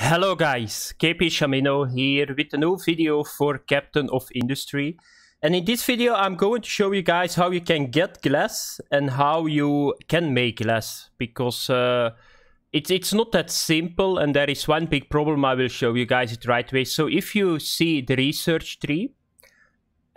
Hello guys, KP Shamino here with a new video for Captain of Industry. And in this video I'm going to show you guys how you can get glass and how you can make glass. Because uh, it's, it's not that simple and there is one big problem I will show you guys it right away. So if you see the research tree,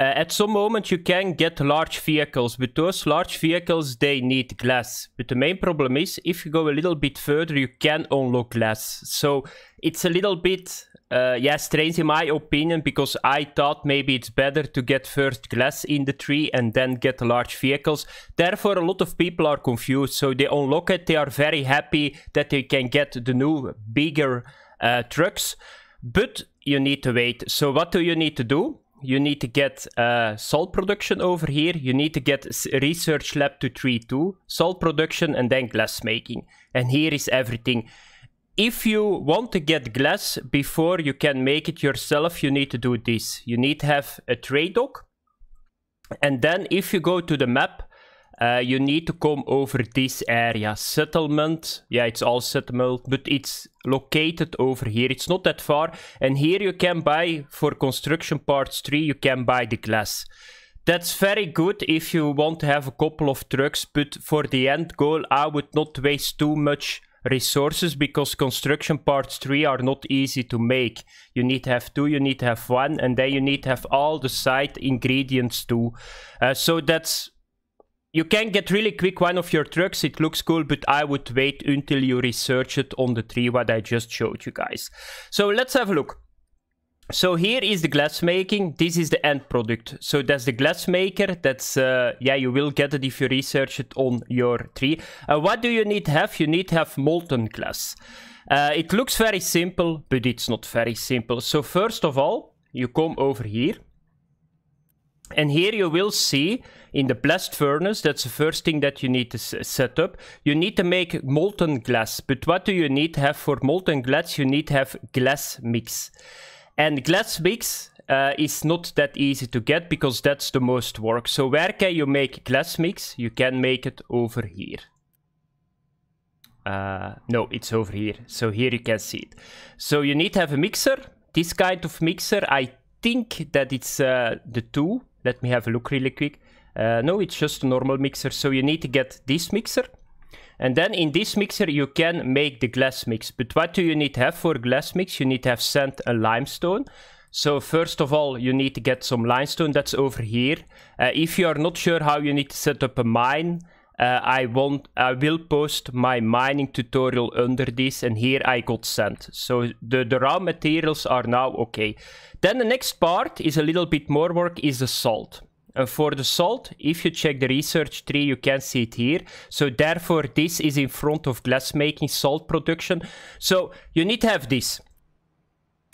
uh, at some moment you can get large vehicles, but those large vehicles, they need glass. But the main problem is, if you go a little bit further, you can unlock glass. So it's a little bit, uh, yeah, strange in my opinion, because I thought maybe it's better to get first glass in the tree and then get large vehicles. Therefore, a lot of people are confused. So they unlock it, they are very happy that they can get the new, bigger uh, trucks. But you need to wait. So what do you need to do? You need to get uh, salt production over here. You need to get research lab to tree 2 salt production and then glass making. And here is everything. If you want to get glass before you can make it yourself, you need to do this. You need to have a trade dock. And then if you go to the map, uh, you need to come over this area. Settlement, yeah, it's all settlement, but it's located over here. It's not that far. And here you can buy, for construction parts 3, you can buy the glass. That's very good if you want to have a couple of trucks, but for the end goal, I would not waste too much resources because construction parts 3 are not easy to make. You need to have two, you need to have one, and then you need to have all the side ingredients too. Uh, so that's you can get really quick one of your trucks. It looks cool, but I would wait until you research it on the tree what I just showed you guys. So let's have a look. So here is the glass making. This is the end product. So that's the glass maker. That's uh, yeah, you will get it if you research it on your tree. Uh, what do you need to have? You need to have molten glass. Uh, it looks very simple, but it's not very simple. So first of all, you come over here, and here you will see in the blast furnace, that's the first thing that you need to set up. You need to make molten glass. But what do you need to have for molten glass? You need to have glass mix. And glass mix uh, is not that easy to get because that's the most work. So where can you make glass mix? You can make it over here. Uh, no, it's over here. So here you can see it. So you need to have a mixer. This kind of mixer, I think that it's uh, the two. Let me have a look really quick. Uh, no, it's just a normal mixer. So you need to get this mixer. And then in this mixer, you can make the glass mix. But what do you need to have for glass mix? You need to have sand and limestone. So first of all, you need to get some limestone. That's over here. Uh, if you are not sure how you need to set up a mine, uh, I want I will post my mining tutorial under this and here I got sand. So the, the raw materials are now okay. Then the next part is a little bit more work is the salt. Uh, for the salt, if you check the research tree, you can see it here. So therefore, this is in front of glassmaking salt production. So you need to have this.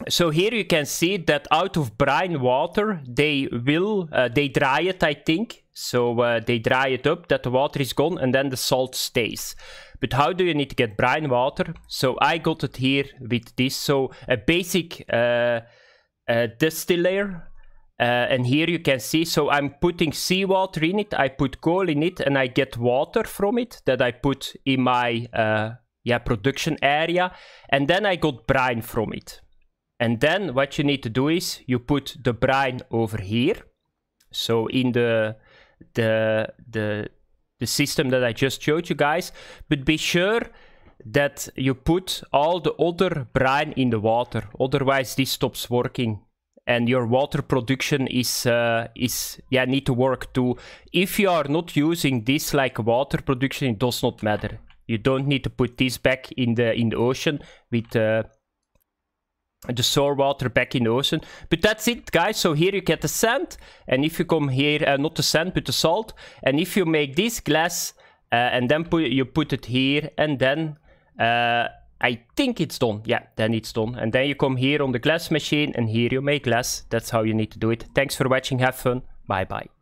So here you can see that out of brine water, they will, uh, they dry it, I think. So uh, they dry it up, that the water is gone, and then the salt stays. But how do you need to get brine water? So I got it here with this. So a basic uh, uh distillator uh, and here you can see, so I'm putting seawater in it, I put coal in it, and I get water from it that I put in my uh, yeah, production area. And then I got brine from it. And then what you need to do is you put the brine over here. So in the, the, the, the system that I just showed you guys, but be sure that you put all the other brine in the water. Otherwise this stops working and your water production is uh, is yeah need to work too. If you are not using this like water production, it does not matter. You don't need to put this back in the in the ocean with. Uh, the sour water back in the ocean but that's it guys so here you get the sand and if you come here uh, not the sand but the salt and if you make this glass uh, and then put, you put it here and then uh, I think it's done. Yeah, then it's done. And then you come here on the glass machine and here you make glass. That's how you need to do it. Thanks for watching. Have fun. Bye bye.